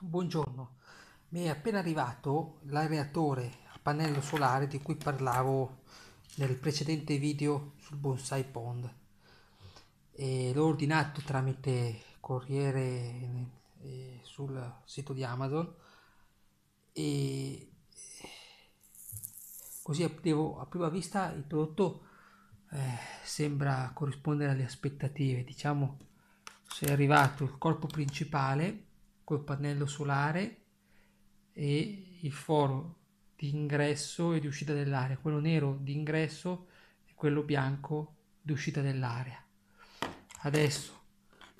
Buongiorno, mi è appena arrivato l'aereatore a pannello solare di cui parlavo nel precedente video sul Bonsai Pond. l'ho ordinato tramite corriere eh, sul sito di Amazon e così a prima vista il prodotto eh, sembra corrispondere alle aspettative. Diciamo, se è arrivato il corpo principale col pannello solare e il foro di ingresso e di uscita dell'area, quello nero di ingresso e quello bianco di uscita dell'area. Adesso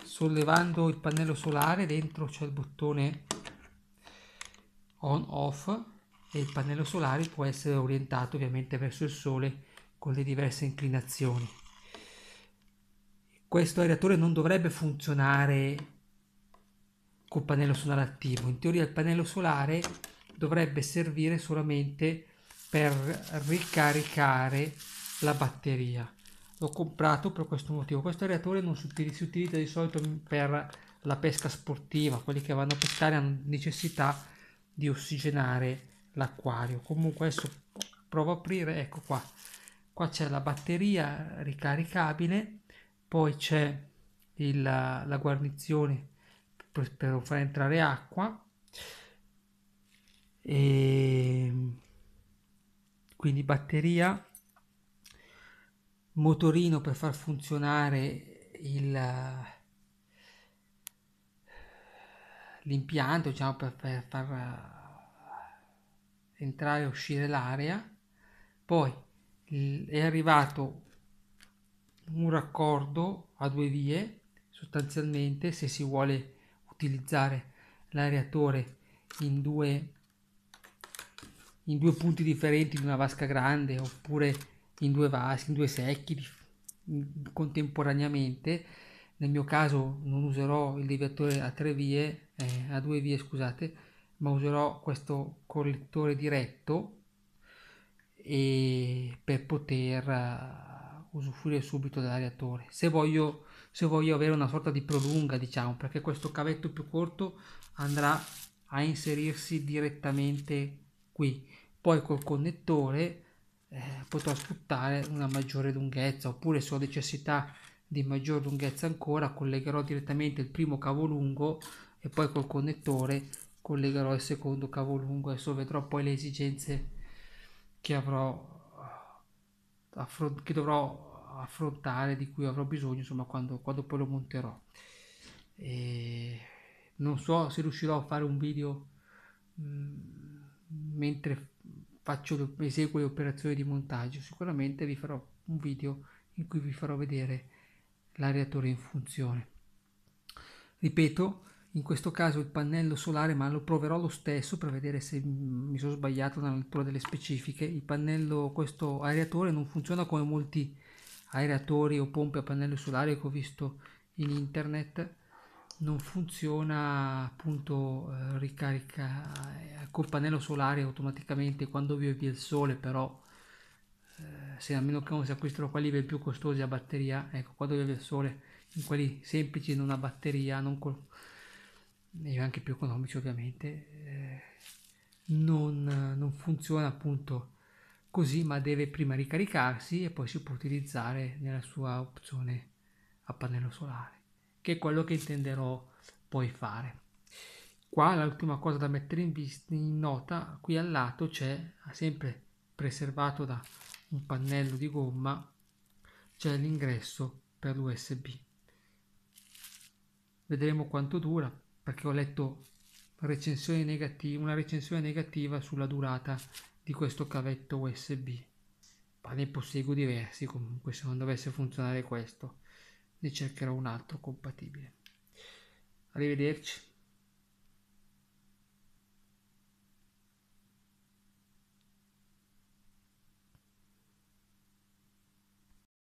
sollevando il pannello solare dentro c'è il bottone on off e il pannello solare può essere orientato ovviamente verso il sole con le diverse inclinazioni. Questo aeratore non dovrebbe funzionare col pannello solare attivo. In teoria il pannello solare dovrebbe servire solamente per ricaricare la batteria. L'ho comprato per questo motivo. Questo reattore non si utilizza, di solito per la pesca sportiva, quelli che vanno a pescare hanno necessità di ossigenare l'acquario. Comunque adesso provo a aprire, ecco qua. Qua c'è la batteria ricaricabile, poi c'è il, la guarnizione per, per far entrare acqua e quindi batteria motorino per far funzionare il, l'impianto diciamo per, per far eh, entrare e uscire l'aria poi è arrivato un raccordo a due vie sostanzialmente se si vuole utilizzare l'aereatore in due, in due punti differenti di una vasca grande oppure in due vasi, in due secchi contemporaneamente. Nel mio caso non userò il deviatore a tre vie, eh, a due vie scusate, ma userò questo collettore diretto e per poter uh, usufruire subito dell'areatore. Se voglio se voglio avere una sorta di prolunga diciamo perché questo cavetto più corto andrà a inserirsi direttamente qui poi col connettore eh, potrò sfruttare una maggiore lunghezza oppure se ho necessità di maggior lunghezza ancora collegherò direttamente il primo cavo lungo e poi col connettore collegherò il secondo cavo lungo adesso vedrò poi le esigenze che avrò che dovrò affrontare, di cui avrò bisogno insomma, quando, quando poi lo monterò. E non so se riuscirò a fare un video mm, mentre faccio, eseguo le operazioni di montaggio, sicuramente vi farò un video in cui vi farò vedere l'areatore in funzione. Ripeto, in questo caso il pannello solare, ma lo proverò lo stesso per vedere se mi sono sbagliato nella lettura delle specifiche. Il pannello, questo areatore non funziona come molti aeratori o pompe a pannello solare che ho visto in internet non funziona appunto eh, ricarica eh, col pannello solare automaticamente quando vi è il sole però eh, se a meno che non si acquistano quelli più costosi a batteria ecco quando vi è il sole in quelli semplici non a batteria non col, e anche più economici ovviamente eh, non, non funziona appunto così ma deve prima ricaricarsi e poi si può utilizzare nella sua opzione a pannello solare che è quello che intenderò poi fare qua l'ultima cosa da mettere in, vista, in nota qui al lato c'è sempre preservato da un pannello di gomma c'è l'ingresso per l'usb vedremo quanto dura perché ho letto recensione negativa, una recensione negativa sulla durata di questo cavetto USB. Ma ne posseggo diversi comunque, se non dovesse funzionare questo ne cercherò un altro compatibile. Arrivederci.